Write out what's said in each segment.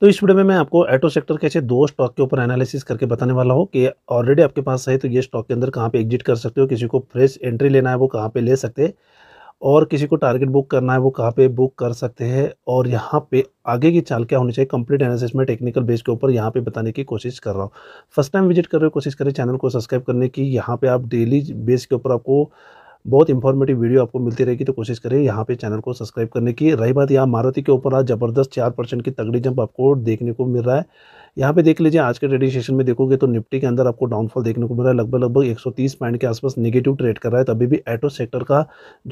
तो इस वीडियो में मैं आपको ऑटो सेक्टर ऐसे दो स्टॉक के ऊपर एनालिसिस करके बताने वाला हूँ कि ऑलरेडी आपके पास है तो ये स्टॉक के अंदर कहाँ पे एग्जिट कर सकते हो किसी को फ्रेश एंट्री लेना है वो कहाँ पे ले सकते हैं और किसी को टारगेट बुक करना है वो कहाँ पे बुक कर सकते हैं और यहाँ पे आगे की चाल क्या होनी चाहिए कंप्लीट एनालिसिस में टेक्निकल बेस के ऊपर यहाँ पे बताने की कोशिश कर रहा हूँ फर्स्ट टाइम विजिट कर रहे हो कोशिश करें चैनल को सब्सक्राइब करने की यहाँ पे आप डेली बेस के ऊपर आपको बहुत इंफॉर्मेटिव वीडियो आपको मिलती रहेगी तो कोशिश करें यहाँ पे चैनल को सब्सक्राइब करने की रही बात यहाँ मारुति के ऊपर आज ज़बरदस्त चार परसेंट की तगड़ी जंप आपको देखने को मिल रहा है यहाँ पे देख लीजिए आज के ट्रेडिंग सेशन में देखोगे तो निफ्टी के अंदर आपको डाउनफॉल देखने को मिल रहा है लगभग लगभग 130 पॉइंट के आसपास नेगेटिव ट्रेड कर रहा है तभी भी ऑटो सेक्टर का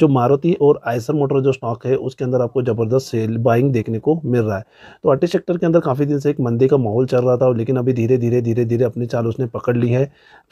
जो मारुति और आयसर मोटर जो स्टॉक है उसके अंदर आपको ज़बरदस्त सेल बाइंग देखने को मिल रहा है तो ऑटो सेक्टर के अंदर काफ़ी दिन से एक मंदी का माहौल चल रहा था लेकिन अभी धीरे धीरे धीरे धीरे अपनी चाल उसने पकड़ ली है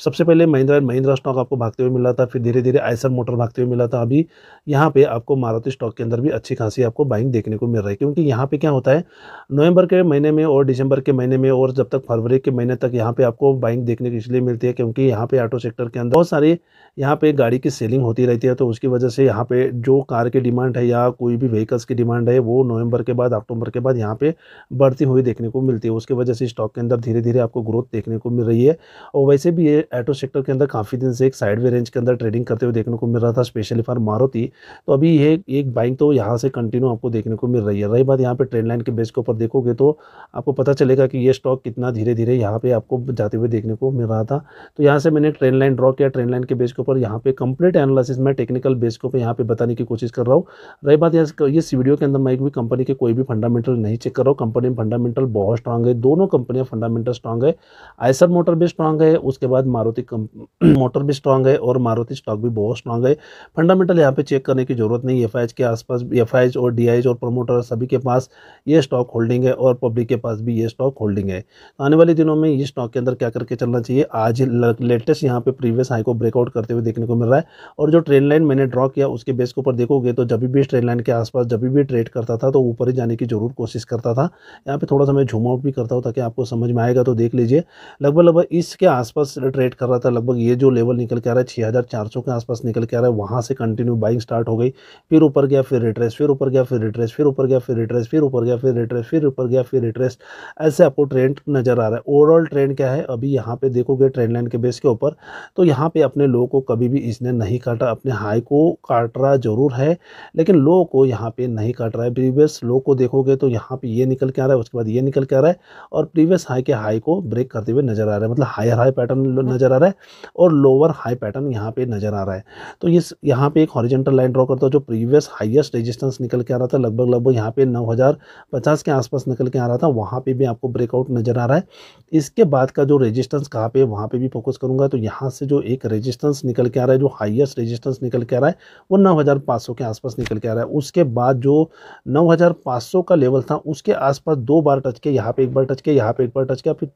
सबसे पहले महिंद्रा महिंद्रा स्टॉक आपको भागते हुए मिला था फिर धीरे धीरे आयसर मोटर भागते हुए मिला था अभी यहाँ पे आपको मारुति स्टॉक के अंदर भी अच्छी खासी आपको बाइंग देखने को मिल रही है क्योंकि यहाँ पे क्या होता है नवंबर के महीने में और दिसंबर के महीने में और जब तक फरवरी के महीने तक यहाँ पे आपको बाइंग देखने की इसलिए मिलती है क्योंकि यहाँ पे ऑटो सेक्टर के अंदर बहुत सारे यहाँ पे गाड़ी की सेलिंग होती रहती है तो उसकी वजह से यहाँ पे जो कार की डिमांड है या कोई भी व्हीकल्स की डिमांड है वो नवंबर के बाद अक्टूबर के बाद यहाँ पे बढ़ती हुई देखने को मिलती है उसकी वजह से स्टॉक के अंदर धीरे धीरे आपको ग्रोथ देखने को मिल रही है और वैसे भी ये ऑटो सेक्टर के अंदर काफ़ी दिन से एक साइड वे रेंज के अंदर ट्रेडिंग करते हुए देखने को मिल रहा था स्पेशली फॉर मारुति तो अभी ये एक बाइक तो यहाँ से कंटिन्यू आपको देखने को मिल रही है रही बात यहाँ पर ट्रेन लाइन के बेस के ऊपर देखोगे तो आपको पता चलेगा कि ये स्टॉक स्टॉक कितना धीरे धीरे यहाँ पे आपको जाते हुए देखने को मिल रहा था तो यहाँ से मैंने ट्रेन लाइन ड्रॉ किया ट्रेन लाइन के बेस के ऊपर यहाँ पे कंप्लीट एनालिसिस मैं टेक्निकल बेस के ऊपर यहाँ पे बताने की कोशिश कर रहा हूँ रही बात यहाँ इस वीडियो के अंदर मैं भी कंपनी के कोई भी फंडामेंटल नहीं चेक कर रहा हूँ कंपनी फंडामेंटल बहुत स्ट्रांग है दोनों कंपनियाँ फंडामेंटल स्ट्रांग है आयसर मोटर भी स्ट्रांग है उसके बाद मारुति मोटर भी स्ट्रांग है और मारुति स्टॉक भी बहुत स्ट्रांग है फंडामेंटल यहाँ पे चेक करने की जरूरत नहीं एफ के आसपास एफ और डी और प्रमोटर सभी के पास ये स्टॉक होल्डिंग है और पब्लिक के पास भी ये स्टॉक होल्डिंग है है आने वाले दिनों में ये स्टॉक के अंदर क्या करके चलना चाहिए आज लेटेस्ट यहाँ पे प्रीवियस हाई को ब्रेकआउट करते हुए देखने को मिल रहा है और जो ट्रेन लाइन मैंने ड्रॉ किया उसके बेस के ऊपर देखोगे तो जब भी ट्रेन लाइन के आसपास जब भी ट्रेड करता था तो ऊपर ही जाने की जरूर कोशिश करता था यहाँ पर थोड़ा सा मैं झूम आउट भी करता हूँ ताकि आपको समझ में आएगा तो देख लीजिए लगभग लगभग इसके आसपास ट्रेड कर रहा था लगभग ये जो लेवल निकल के आ रहा है छः के आसपास निकल के आ रहा है वहाँ से कंटिन्यू बाइंग स्टार्ट हो गई फिर ऊपर गया फिर रिट्रेस फिर ऊपर गया फिर रिट्रेस फिर ऊपर गया फिर रिट्रेस फिर ऊपर गया फिर रिट्रेस फिर ऊपर गया फिर रिट्रेस ऐसे आपको ट्रेड ट्रेंड नज़र आ रहा है ओवरऑल ट्रेंड क्या है अभी यहाँ पे देखोगे ट्रेंड लाइन के बेस के ऊपर तो यहाँ पे अपने लो को कभी भी इसने नहीं काटा अपने हाई को काट रहा जरूर है लेकिन लो को यहाँ पे नहीं काट रहा है प्रीवियस लो को देखोगे तो यहाँ पे ये निकल के आ रहा है उसके बाद ये निकल के आ रहा है और प्रीवियस हाई के हाई को ब्रेक करते हुए नज़र आ रहा है मतलब हायर हाई पैटर्न नज़र आ रहा है और लोअर हाई पैटर्न यहाँ पे नज़र आ रहा है तो इस यहाँ पे एक हॉरिजेंटल लाइन ड्रॉ करता है जो प्रीवियस हाइएस्ट रेजिस्टेंस निकल के आ रहा था लगभग लगभग यहाँ पे नौ के आसपास निकल के आ रहा था वहाँ पर भी आपको ब्रेकआउट नज़र आ रहा है इसके बाद का जो रेजिस्टेंस कहाँ पे वहाँ पे भी फोकस करूँगा तो यहाँ से जो एक रेजिस्टेंस निकल के आ रहा है जो हाईएस्ट रेजिस्टेंस निकल के आ रहा है वो नौ हज़ार पाँच सौ के आसपास निकल के आ रहा है उसके बाद जो नौ हज़ार पाँच सौ का लेवल था उसके आसपास दो बार टच के यहाँ पे एक बार टच के यहाँ पे एक बार टच किया फिर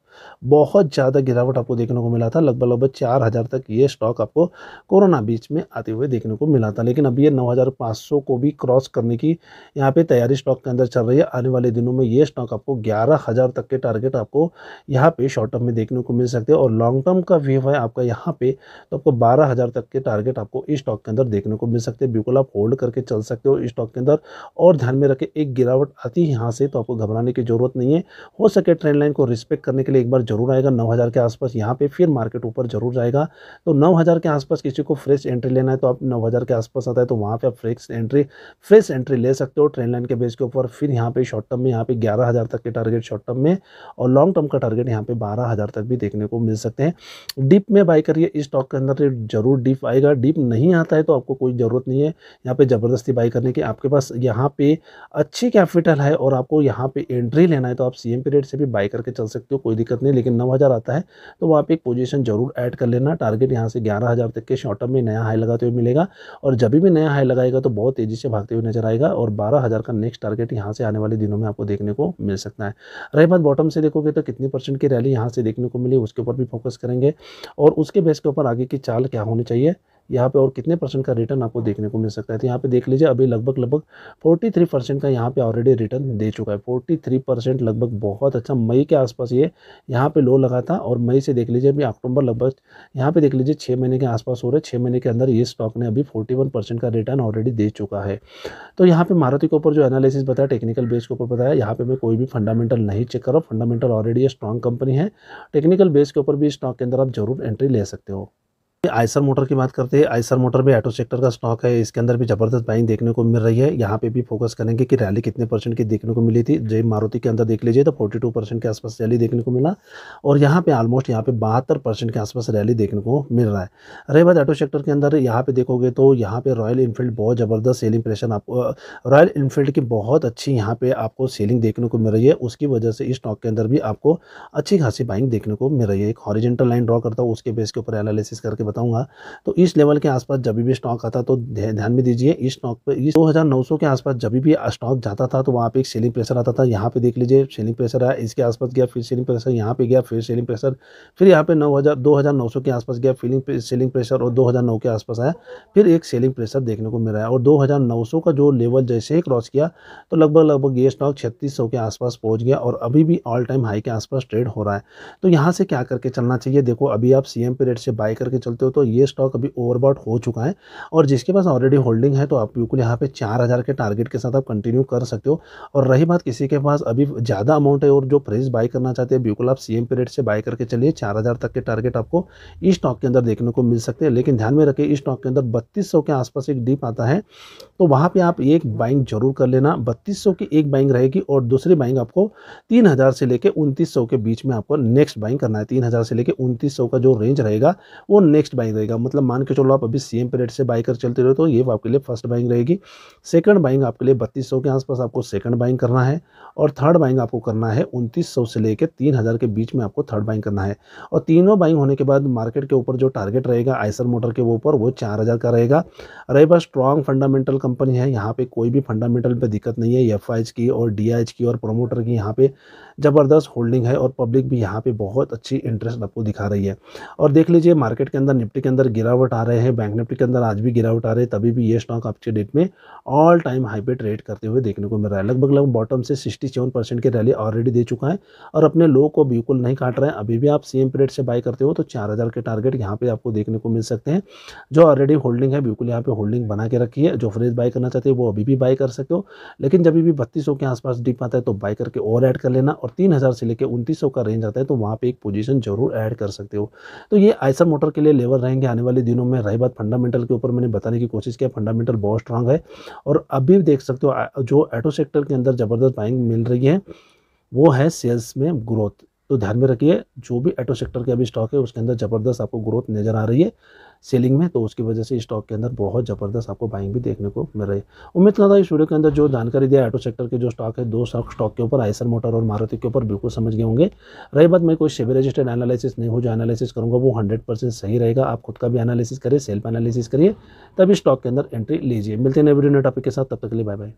बहुत ज़्यादा गिरावट आपको देखने को मिला था लगभग लगभग चार हज़ार तक ये स्टॉक आपको कोरोना बीच में आते हुए देखने को मिला था लेकिन अब ये नौ हज़ार पाँच सौ को भी क्रॉस करने की यहाँ पर तैयारी स्टॉक के अंदर चल रही है आने वाले दिनों में ये स्टॉक आपको ग्यारह हज़ार तक के टारगेट टारगेट आपको यहाँ पे शॉर्ट टर्म में देखने को मिल सकते हैं और लॉन्ग टर्म का व्यू है आपका यहाँ पे तो आपको बारह हज़ार तक के टारगेट आपको इस स्टॉक के अंदर देखने को मिल सकते हैं बिल्कुल आप होल्ड करके चल सकते हो इस स्टॉक के अंदर और ध्यान में रखें एक गिरावट आती है यहाँ से तो आपको घबराने की जरूरत नहीं है हो सके ट्रेंड लाइन को रिस्पेक्ट करने के लिए एक बार जरूर आएगा नौ के आसपास यहाँ पे फिर मार्केट ऊपर जरूर जाएगा तो नौ के आसपास किसी को फ्रेश एंट्री लेना है तो आप नौ के आसपास आता है तो वहाँ पर आप फ्रेश एंट्री फ्रेश एंट्री ले सकते हो ट्रेंड लाइन के बेस के ऊपर फिर यहाँ पे शॉर्ट टर्म में यहाँ पर ग्यारह हज़ार तक के टारगेट शॉर्ट टर्म में और लॉन्ग टर्म का टारगेट यहाँ पे बारह हज़ार तक भी देखने को मिल सकते हैं डिप में बाई करिए इस स्टॉक के अंदर जरूर डीप आएगा डीप नहीं आता है तो आपको कोई ज़रूरत नहीं है यहाँ पे ज़बरदस्ती बाई करने की आपके पास यहाँ पे अच्छी कैपिटल है और आपको यहाँ पे एंट्री लेना है तो आप सी एम रेट से भी बाई करके चल सकते हो कोई दिक्कत नहीं लेकिन नौ हज़ार आता है तो वहाँ पर एक पोजिशन जरूर ऐड कर लेना टारगेट यहाँ से ग्यारह हज़ार तक के शॉर्ट टर्म में नया हाई लगाते हुए मिलेगा और जब भी नया हाई लगाएगा तो बहुत तेज़ी से भागते हुए नजर आएगा और बारह का नेक्स्ट टारगेट यहाँ से आने वाले दिनों में आपको देखने को मिल सकता है रही बात बॉटम से देखोगे तो कितनी परसेंट की रैली यहाँ से देखने को मिली उसके ऊपर भी फोकस करेंगे और उसके बेस के ऊपर आगे की चाल क्या होनी चाहिए यहाँ पे और कितने परसेंट का रिटर्न आपको देखने को मिल सकता है तो यहाँ पे देख लीजिए अभी लगभग लगभग 43 परसेंट का यहाँ पे ऑलरेडी रिटर्न दे चुका है 43 परसेंट लगभग बहुत अच्छा मई के आसपास ये यहाँ पे लो लगा था और मई से देख लीजिए अभी अक्टूबर लगभग यहाँ पे देख लीजिए छः महीने के आसपास हो रहे छः महीने के अंदर ये स्टॉक ने अभी फोर्टी का रिटर्न ऑलरेडी दे चुका है तो यहाँ पर मारुति के ऊपर जो एनालिसिस बताया टेक्निकल बेस के ऊपर बताया यहाँ पर मैं कोई भी फंडामेंटल नहीं चेक करो फंडामेंटल ऑलरेडी ये स्ट्रॉन्ग कंपनी है टेक्निकल बेस के ऊपर भी स्टॉक के अंदर आप जरूर एंट्री ले सकते हो आइसर मोटर की बात करते हैं आयसर मोटर भी ऑटो सेक्टर का स्टॉक है इसके अंदर भी जबरदस्त बाइंग देखने को मिल रही है यहाँ पे भी फोकस करेंगे कि रैली कितने परसेंट की देखने को मिली थी जय मारुति के अंदर देख लीजिए तो 42 परसेंट के आसपास रैली देखने को मिला और यहाँ पे ऑलमोस्ट यहाँ पे बहत्तर परसेंट के आसपास रैली देखने को मिल रहा है रही बात ऑटो सेक्टर के अंदर यहाँ पे देखोगे तो यहाँ पे रॉयल इनफील्ड बहुत ज़बरदस्त सेलिंग प्रेशर आपको रॉयल इनफील्ड की बहुत अच्छी यहाँ पे आपको सेलिंग देखने को मिल रही है उसकी वजह से इस स्टॉक के अंदर भी आपको अच्छी खासी बाइंग देखने को मिल रही है एक हॉरिजेंटल लाइन ड्रॉ करता हूँ उसके बेस के ऊपर एनालिसिस करके बताऊंगा तो इस लेवल के आसपास जब भी स्टॉक आता तो ध्यान में दीजिए इस स्टॉक पे इस 2900 के आसपास जब भी स्टॉक जाता था तो वहाँ पे एक सेलिंग प्रेशर आता था यहाँ पे देख लीजिए सेलिंग प्रेशर आया इसके आसपास गया फिर सेलिंग प्रेशर यहाँ पे गया फिर सेलिंग प्रेशर फिर यहाँ पे नौ हज़ार के आसपास गया फिलिंग सेलिंग प्रेशर और दो के आसपास आया फिर एक सेलिंग प्रेशर देखने को मिला और दो का जो लेवल जैसे ही क्रॉस किया तो लगभग लगभग ये स्टॉक छत्तीस के आसपास पहुँच गया और अभी भी ऑल टाइम हाई के आसपास ट्रेड हो रहा है तो यहाँ से क्या करके चलना चाहिए देखो अभी आप सी पे रेट से बाय करके चलते हो तो ये स्टॉक अभी ओवरबॉट हो चुका है और जिसके पास ऑलरेडी होल्डिंग है तो आप बिल्कुल यहाँ पे चार हज़ार के टारगेट के साथ आप कंटिन्यू कर सकते हो और रही बात किसी के पास अभी ज़्यादा अमाउंट है और जो प्राइस बाय करना चाहते हैं बिल्कुल आप सी पीरियड से बाय करके चलिए चार तक के टारगेट आपको इस स्टॉक के अंदर देखने को मिल सकते हैं लेकिन ध्यान में रखें इस स्टॉक के अंदर बत्तीस के आसपास एक डीप आता है तो वहाँ पर आप एक बाइंग जरूर कर लेना बत्तीस की एक बाइंग रहेगी और दूसरी बाइंग आपको तीन से लेकर उनतीस के बीच में आपको नेक्स्ट बाइंग करना है तीन से लेकर उनतीस का जो रेंज रहेगा वो नेक्स्ट फर्स्ट बाइंग रहेगा मतलब मान के चलो आप अभी सेम पीरियड से बाई कर चलते रहे तो ये आपके लिए फर्स्ट बाइंग रहेगी सेकंड बाइंग आपके लिए बत्तीस के आसपास आपको सेकंड बाइंग करना है और थर्ड बाइंग आपको करना है उनतीस से लेकर तीन के बीच में आपको थर्ड बाइंग करना है और तीनों बाइंग होने के बाद मार्केट के ऊपर जो टारगेट रहेगा आइसर मोटर के ऊपर वो चार का रहेगा रही बस स्ट्रॉन्ग फंडामेंटल कंपनी है यहाँ पर कोई भी फंडामेंटल पर दिक्कत नहीं है एफ की और डी की और प्रोमोटर की यहाँ पर ज़बरदस्त होल्डिंग है और पब्लिक भी यहाँ पर बहुत अच्छी इंटरेस्ट आपको दिखा रही है और देख लीजिए मार्केट के अंदर निफ्टी के अंदर गिरावट आ रहे हैं बैंक निफ्टी के अंदर आज भी गिरावट आ रहे हैं तभी भी ये स्टॉक आपके डेट में ऑल टाइम हाई पे ट्रेड करते हुए देखने को मिल रहा है लगभग लगभग बॉटम से सिक्सटी सेवन परसेंट की रैली ऑलरेडी दे चुका है और अपने लो को बिल्कुल नहीं काट रहे हैं अभी भी आप सेम पीरियड से बाय करते हो तो चार के टारगेट यहाँ पे आपको देखने को मिल सकते हैं जो ऑलरेडी होल्डिंग है बिल्कुल यहाँ पे होल्डिंग बना के रखी है जो फ्रेज बाय करना चाहते हो वो अभी भी बाय कर सकते हो लेकिन जब भी बत्तीस के आसपास डिप आता है तो बाय करके और ऐड कर लेना और तीन से लेकर उनतीस का रेंज आता है तो वहाँ पर एक पोजिशन जरूर ऐड कर सकते हो तो ये आयसर मोटर के लिए लेवल रहेंगे आने वाले दिनों में रही बात फंडामेंटल के ऊपर मैंने बताने की कोशिश किया फंडामेंटल बहुत स्ट्रांग है और अभी देख सकते हो जो ऑटो सेक्टर के अंदर ज़बरदस्त बाइंग मिल रही है वो है सेल्स में ग्रोथ तो ध्यान में रखिए जो भी ऑटो सेक्टर के अभी स्टॉक है उसके अंदर ज़बरदस्त आपको ग्रोथ नज़र आ रही है सेलिंग में तो उसकी वजह से स्टॉक के अंदर बहुत ज़बरदस्त आपको बाइंग भी देखने को मिल रही है उम्मीद करता हूँ इस वीडियो के अंदर जो जानकारी दिया ऑटो सेक्टर के जो स्टॉक है दो स्टॉक स्टॉक के ऊपर आइसर मोटर और मारुति के ऊपर बिल्कुल समझ गए होंगे रही बात मैं कोई सेवी रजिस्टर्ड एनालिसिस नहीं हो जो एनालिसिस करूँगा वो हंड्रेड सही रहेगा आप खुद का भी एनालिसिस करिए सेल्फ एनालिसिस करिए तभी स्टॉक के अंदर एंट्री लीजिए मिलते हैं नए वीडियो नए टॉपिक के साथ तब तक के लिए बाय बाय